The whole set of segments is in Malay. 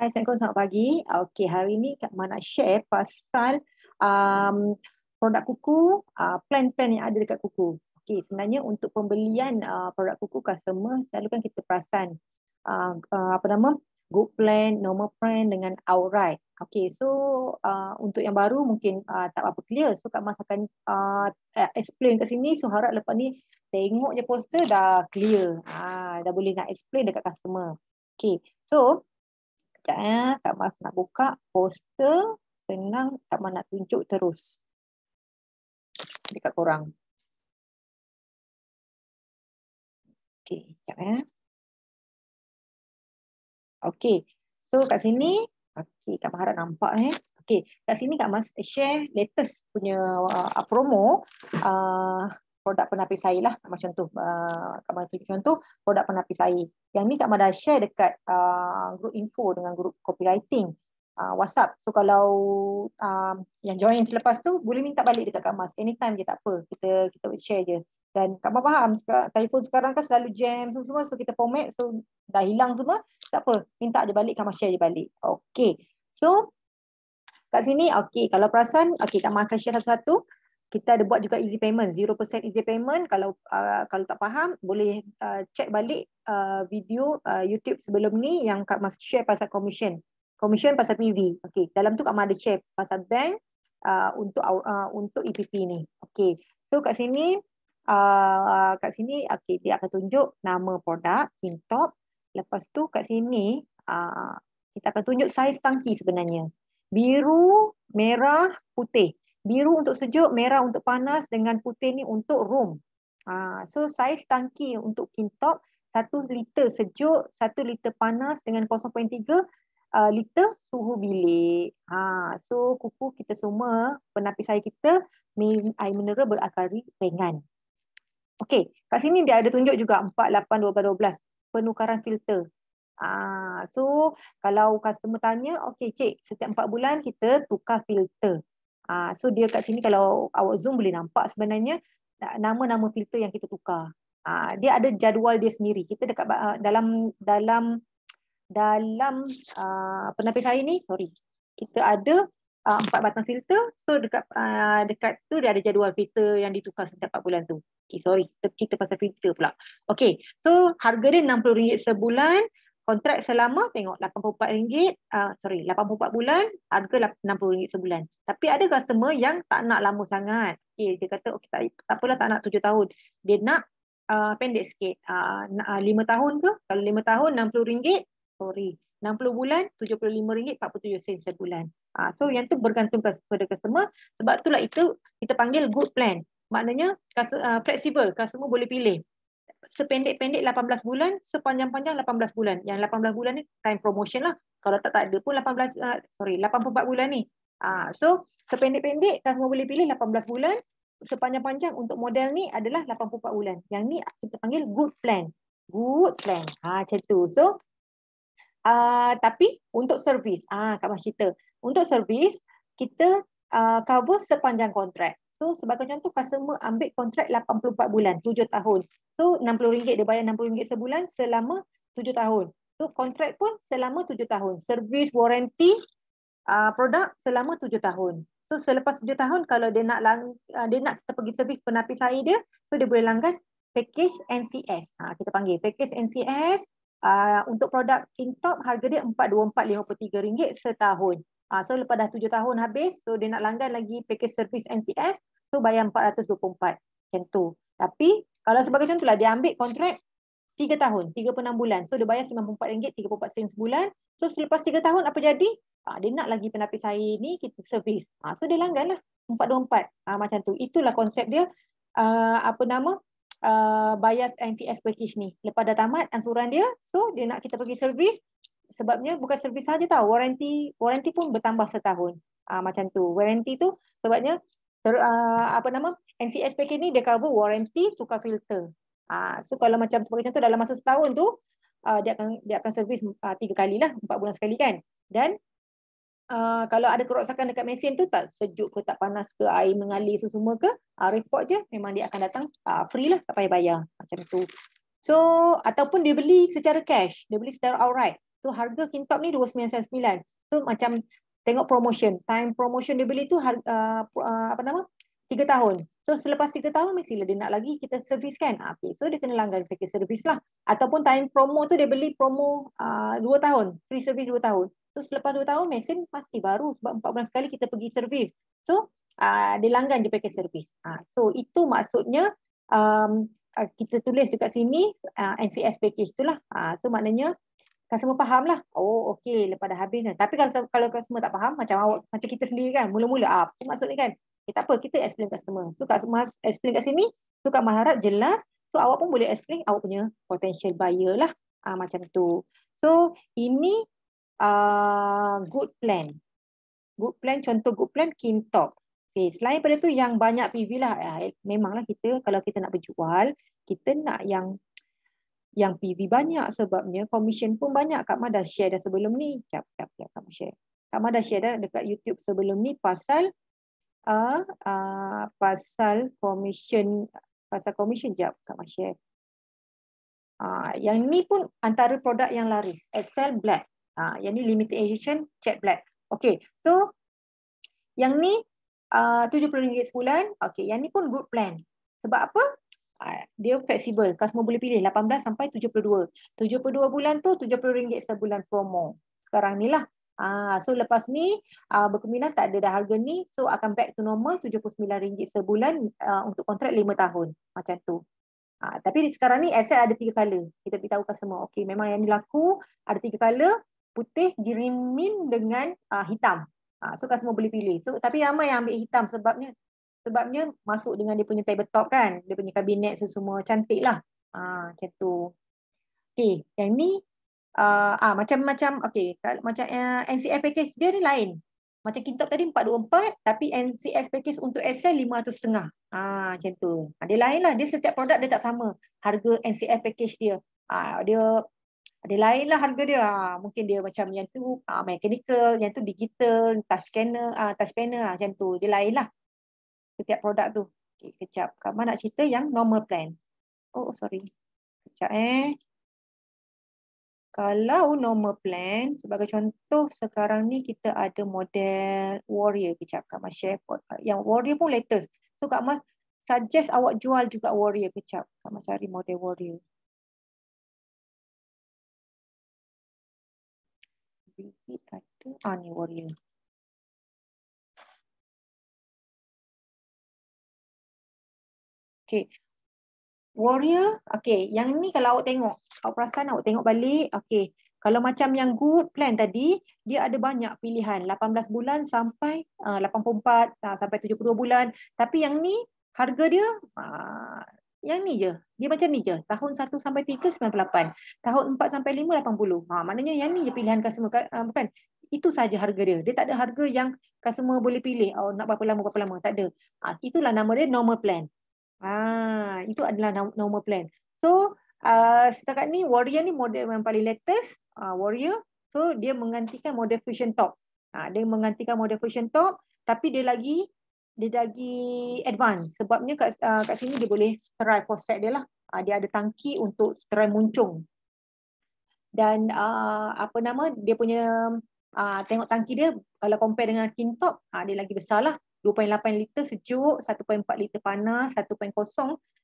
Hai, Assalamualaikum. Selamat pagi. Okey, hari ini Kak Mana nak share pasal um, produk kuku, uh, plan-plan yang ada dekat kuku. Okey, sebenarnya untuk pembelian uh, produk kuku customer, selalu kan kita perasan uh, uh, apa nama? Good plan, normal plan dengan outright. Okey, so uh, untuk yang baru mungkin uh, tak apa clear. So Kak Mas akan uh, eh, explain kat sini. So harap lepas ni tengok je poster dah clear. Ah, dah boleh nak explain dekat customer. Okey, so Sekejap ya. Kak Mas nak buka poster. Senang Kak Mas nak tunjuk terus. Dekat korang. Okey, Sekejap ya. Eh. Okay. So kat sini. Okay. Kak Mas harap nampak eh. Okey, Kat sini Kak Mas share latest punya uh, promo. Uh, produk penapis air lah macam tu. Uh, kat mana tunjuk contoh produk penapis air. Yang ni Kak Mada share dekat uh, grup info dengan grup copywriting uh, WhatsApp. So kalau um, yang join selepas tu boleh minta balik dekat Kak Mas. Anytime je tak apa. Kita kita share je. Dan Kak Mas faham telefon sekarang kan selalu jam semua, semua so kita format so dah hilang semua. Tak apa. Minta je balik Kak Mas share je balik. Okay. So kat sini okay kalau perasan okay Kak Mas akan share satu-satu kita ada buat juga easy payment 0% easy payment kalau uh, kalau tak faham boleh uh, check balik uh, video uh, YouTube sebelum ni yang kat masa share pasal commission commission pasal PV okey dalam tu Kak Mas ada share pasal bank uh, untuk uh, untuk EPP ni okey so kat sini uh, kat sini okey dia akan tunjuk nama produk Kingtop lepas tu kat sini uh, kita akan tunjuk saiz tangki sebenarnya biru merah putih biru untuk sejuk, merah untuk panas dengan putih ni untuk room. Ha, so saiz tangki untuk kintop 1 liter sejuk, 1 liter panas dengan 0.3 uh, liter suhu bilik. Ha, so kuku kita semua, penapis air kita air mineral berakar ringan. Okey, kat sini dia ada tunjuk juga 48 12 12 penukaran filter. Ah, so kalau customer tanya, okey cik, setiap 4 bulan kita tukar filter. Ah, so dia kat sini kalau awak zoom boleh nampak sebenarnya ah, nama-nama filter yang kita tukar. Ha, dia ada jadual dia sendiri. Kita dekat uh, dalam dalam dalam uh, penapis saya ni, sorry. Kita ada empat uh, batang filter. So dekat uh, dekat tu dia ada jadual filter yang ditukar setiap 4 bulan tu. Okay, sorry, kita cerita pasal filter pula. Okay, so harga dia RM60 sebulan kontrak selama tengok RM84 uh, sorry 84 bulan harga RM60 sebulan tapi ada customer yang tak nak lama sangat okey dia kata okey tak, tak apalah tak nak 7 tahun dia nak uh, pendek sikit uh, 5 uh, tahun ke kalau 5 tahun 60 ringgit, sorry 60 bulan 75 ringgit 47 sen sebulan uh, so yang tu bergantung kepada customer sebab itulah itu kita panggil good plan maknanya uh, flexible, customer boleh pilih sependek-pendek 18 bulan, sepanjang-panjang 18 bulan. Yang 18 bulan ni time promotion lah. Kalau tak tak ada pun 18 uh, ah, sorry, 84 bulan ni. Ah uh, so sependek-pendek customer boleh pilih 18 bulan, sepanjang-panjang untuk model ni adalah 84 bulan. Yang ni kita panggil good plan. Good plan. Ha macam tu. So uh, tapi untuk servis ah uh, Kak Mas cerita. Untuk servis kita uh, cover sepanjang kontrak. So sebagai contoh customer ambil kontrak 84 bulan, 7 tahun. So RM60 dia bayar RM60 sebulan selama 7 tahun. So kontrak pun selama 7 tahun. Service warranty uh, produk selama 7 tahun. So selepas 7 tahun kalau dia nak lang uh, dia nak kita pergi servis penapis air dia, so dia boleh langgan package NCS. Ha, kita panggil package NCS uh, untuk produk Kingtop, harga dia RM424.53 setahun. Uh, so lepas dah 7 tahun habis, so dia nak langgan lagi package servis NCS, so bayar 424 macam tu. Tapi kalau sebagai contohlah dia ambil kontrak 3 tahun, 36 bulan. So dia bayar RM94, 34 sen sebulan. So selepas 3 tahun apa jadi? Uh, dia nak lagi penapis saya ni kita servis. Uh, ah, so dia langgan lah 424 uh, macam tu. Itulah konsep dia uh, apa nama uh, bayar NCS package ni. Lepas dah tamat ansuran dia, so dia nak kita pergi servis, sebabnya bukan servis saja tahu warranty, warranty pun bertambah setahun uh, macam tu Warranty tu sebabnya ter, uh, apa nama NCS package ni dia cover warranty tukar filter uh, so kalau macam sebagai contoh dalam masa setahun tu uh, dia akan dia akan servis uh, tiga kali lah empat bulan sekali kan dan uh, kalau ada kerosakan dekat mesin tu tak sejuk ke tak panas ke air mengalir semua ke uh, report je memang dia akan datang uh, free lah tak payah bayar macam tu So ataupun dia beli secara cash, dia beli secara outright. So harga kintop ni RM299. So macam tengok promotion. Time promotion dia beli tu uh, uh, apa nama? 3 tahun. So selepas 3 tahun mesti lah dia nak lagi kita servis kan. Ah, okay. So dia kena langgan pakai servis lah. Ataupun time promo tu dia beli promo uh, 2 tahun. Free servis 2 tahun. So selepas 2 tahun mesin pasti baru sebab 4 bulan sekali kita pergi servis. So uh, dia langgan je pakai servis. Uh, ah, so itu maksudnya um, uh, kita tulis dekat sini uh, NCS package tu lah. Uh, so maknanya customer kan faham lah. Oh, okay. Lepas dah habis kan. Tapi kalau kalau customer tak faham, macam awak, macam kita sendiri kan. Mula-mula, ah, apa maksud ni kan? Eh, tak apa, kita explain customer. So, customer explain kat sini. So, kat Maharat jelas. So, awak pun boleh explain awak punya potential buyer lah. Ah, macam tu. So, ini uh, good plan. Good plan, contoh good plan, Kintop. Okay, eh, selain pada tu yang banyak PV lah. Eh, memanglah kita, kalau kita nak berjual, kita nak yang yang PV banyak sebabnya komisen pun banyak Kak Mah share dah sebelum ni. Kak Mah dah share. Kak Mah share dah dekat YouTube sebelum ni pasal uh, uh, pasal komisen pasal komisen jap Kak Mah share. Uh, yang ni pun antara produk yang laris. Excel Black. Uh, yang ni limited edition Chat Black. Okay. So yang ni RM70 uh, sebulan. Okay. Yang ni pun good plan. Sebab apa? Ah, dia fleksibel. Customer boleh pilih 18 sampai 72. 72 bulan tu RM70 sebulan promo. Sekarang ni lah. Ah, so lepas ni ah, berkeminat tak ada dah harga ni. So akan back to normal RM79 sebulan ah, untuk kontrak 5 tahun. Macam tu. Ah, tapi sekarang ni asset ada tiga color. Kita tahu beritahu semua. Okay, memang yang ni laku ada tiga color. Putih, jirimin dengan ah, hitam. Ah, so customer boleh pilih. So, tapi ramai yang ambil hitam sebabnya sebabnya masuk dengan dia punya tabletop kan dia punya kabinet semua cantik lah ha, macam tu okay. yang ni uh, macam-macam ah, okay. macam uh, eh, NCF package dia ni lain macam kita tadi 424 tapi NCS package untuk SL 500.5 ah macam tu ah, lain lah. dia setiap produk dia tak sama harga NCF package dia ah dia ada lain lah harga dia ah mungkin dia macam yang tu ah mechanical yang tu digital touch scanner ah touch panel lah. macam tu dia lah setiap produk tu. Okay, kejap. Kamu nak cerita yang normal plan. Oh, sorry. Kejap eh. Kalau normal plan, sebagai contoh sekarang ni kita ada model warrior. Kejap Kak Mas Yang warrior pun latest. So Kak Mas suggest awak jual juga warrior. Kejap Kak Mas cari model warrior. Repeat kata, ah ni warrior. Okay. Warrior, okay. Yang ni kalau awak tengok, awak perasan awak tengok balik, okay. Kalau macam yang good plan tadi, dia ada banyak pilihan. 18 bulan sampai uh, 84, uh, sampai 72 bulan. Tapi yang ni, harga dia, uh, yang ni je. Dia macam ni je. Tahun 1 sampai 3, 98. Tahun 4 sampai 5, 80. Ha, maknanya yang ni je pilihan customer. Ah, bukan. Itu saja harga dia. Dia tak ada harga yang customer boleh pilih. Oh, nak berapa lama, berapa lama. Tak ada. Ha, itulah nama dia normal plan. Ah, itu adalah normal plan. So, uh, setakat ni warrior ni model yang paling latest, uh, warrior. So, dia menggantikan model fusion top. Ah, uh, dia menggantikan model fusion top, tapi dia lagi dia lagi advance sebabnya kat uh, kat sini dia boleh strike faucet dia lah. Uh, dia ada tangki untuk strike muncung. Dan uh, apa nama dia punya uh, tengok tangki dia kalau compare dengan kintop uh, dia lagi besar lah. 2.8 liter sejuk, 1.4 liter panas, 1.0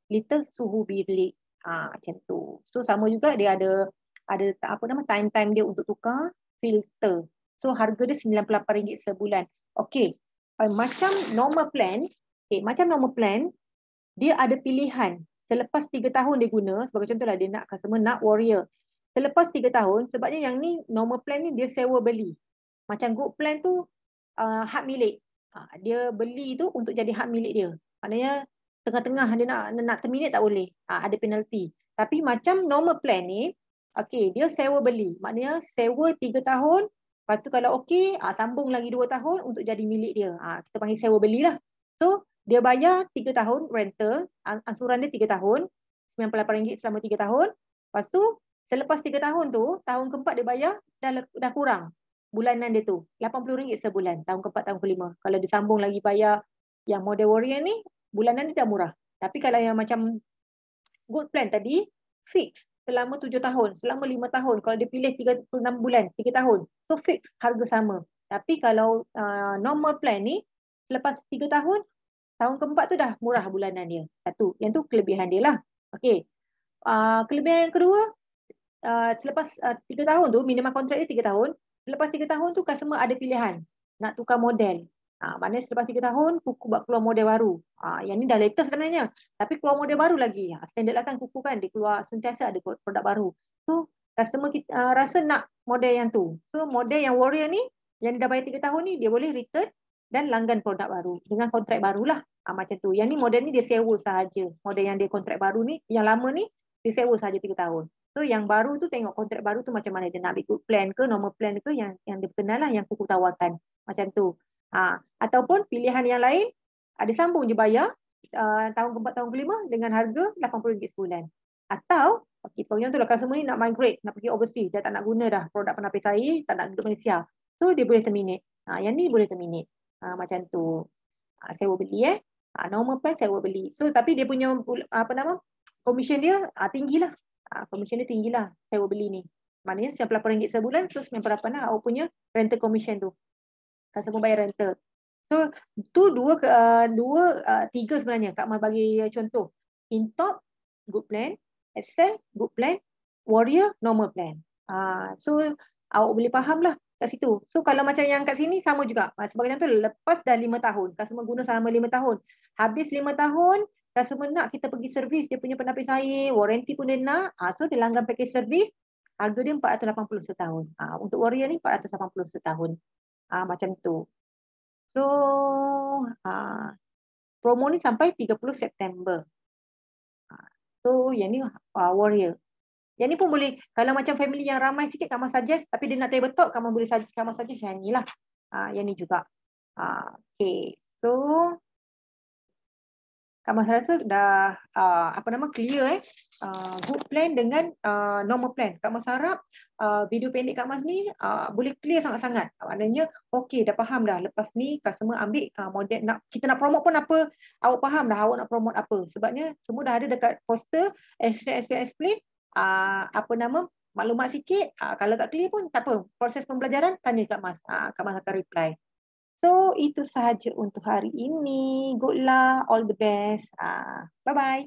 liter suhu bilik. Ha, macam tu. So sama juga dia ada ada apa nama time-time dia untuk tukar filter. So harga dia RM98 sebulan. Okay. Eh, macam normal plan, okay, macam normal plan, dia ada pilihan. Selepas 3 tahun dia guna, sebagai lah dia nak customer nak warrior. Selepas 3 tahun, sebabnya yang ni normal plan ni dia sewa beli. Macam good plan tu, uh, hak milik. Ha, dia beli tu untuk jadi hak milik dia. Maknanya tengah-tengah dia nak nak terminate tak boleh. Ha, ada penalty. Tapi macam normal plan ni, okey, dia sewa beli. Maknanya sewa 3 tahun, lepas tu kalau okey, ha, sambung lagi 2 tahun untuk jadi milik dia. kita panggil sewa belilah. lah. So, dia bayar 3 tahun rental, ansuran dia 3 tahun, RM98 selama 3 tahun. Lepas tu, selepas 3 tahun tu, tahun keempat dia bayar dah, dah kurang bulanan dia tu. RM80 sebulan tahun keempat tahun kelima. Kalau dia sambung lagi bayar yang model warrior ni bulanan dia dah murah. Tapi kalau yang macam good plan tadi fix selama tujuh tahun, selama lima tahun kalau dia pilih 36 bulan, tiga tahun. So fix harga sama. Tapi kalau uh, normal plan ni lepas tiga tahun tahun keempat tu dah murah bulanan dia. Satu, yang tu kelebihan dia lah. Okay, Uh, kelebihan yang kedua uh, selepas uh, 3 tahun tu minimum kontrak dia 3 tahun selepas 3 tahun tu customer ada pilihan nak tukar model. Ha, maknanya selepas 3 tahun kuku buat keluar model baru. Ha, yang ni dah latest sebenarnya. Tapi keluar model baru lagi. Ha, standard lah kan kuku kan. Dia keluar sentiasa ada produk baru. So customer kita, uh, rasa nak model yang tu. So model yang warrior ni yang dah bayar 3 tahun ni dia boleh return dan langgan produk baru. Dengan kontrak barulah. Ha, macam tu. Yang ni model ni dia sewa sahaja. Model yang dia kontrak baru ni yang lama ni dia sewa sahaja 3 tahun. So yang baru tu tengok kontrak baru tu macam mana dia nak ikut plan ke normal plan ke yang yang dia kenal lah yang kuku tawarkan. Macam tu. Ha. Ataupun pilihan yang lain ada sambung je bayar uh, tahun keempat tahun kelima dengan harga RM80 sebulan. Atau okay, pengen tu lah customer ni nak migrate nak pergi overseas dia tak nak guna dah produk penapis air tak nak duduk Malaysia. So dia boleh terminate. Ha, yang ni boleh terminate. Ha, macam tu. Ha, saya boleh beli eh. Ha, normal plan saya boleh beli. So tapi dia punya apa nama komisen dia ha, tinggilah Ah, commission dia tinggi lah sewa beli ni. Maknanya RM98 sebulan, so RM98 lah awak punya rental commission tu. Kasa pun bayar rental. So tu dua, uh, dua uh, tiga sebenarnya Kak Mal bagi contoh. in top good plan. Excel, good plan. Warrior, normal plan. Uh, so awak boleh faham lah kat situ. So kalau macam yang kat sini sama juga. Sebagai contoh lepas dah lima tahun. Customer guna selama lima tahun. Habis lima tahun, customer nak kita pergi servis dia punya penapis air, warranty pun dia nak. Ah so dia langgan package servis, harga dia 480 setahun. Ah untuk warrior ni 480 setahun. Ah macam tu. So ah promo ni sampai 30 September. Ah, so yang ni uh, warrior. Yang ni pun boleh kalau macam family yang ramai sikit kamu suggest tapi dia nak table top kamu boleh kamu suggest yang ni lah. Ah yang ni juga. Ah okay. So kamu rasa dah uh, apa nama clear eh? Uh, good plan dengan uh, normal plan. Kak Mas harap uh, video pendek Kak Mas ni uh, boleh clear sangat-sangat. Maknanya, okey dah faham dah. Lepas ni customer ambil uh, model nak, kita nak promote pun apa, awak faham dah awak nak promote apa. Sebabnya semua dah ada dekat poster, explain, explain, explain. Uh, apa nama, maklumat sikit. Uh, kalau tak clear pun tak apa. Proses pembelajaran, tanya Kak Mas. Uh, Kak Mas akan reply. So itu sahaja untuk hari ini. Good luck, all the best. Ah, bye bye.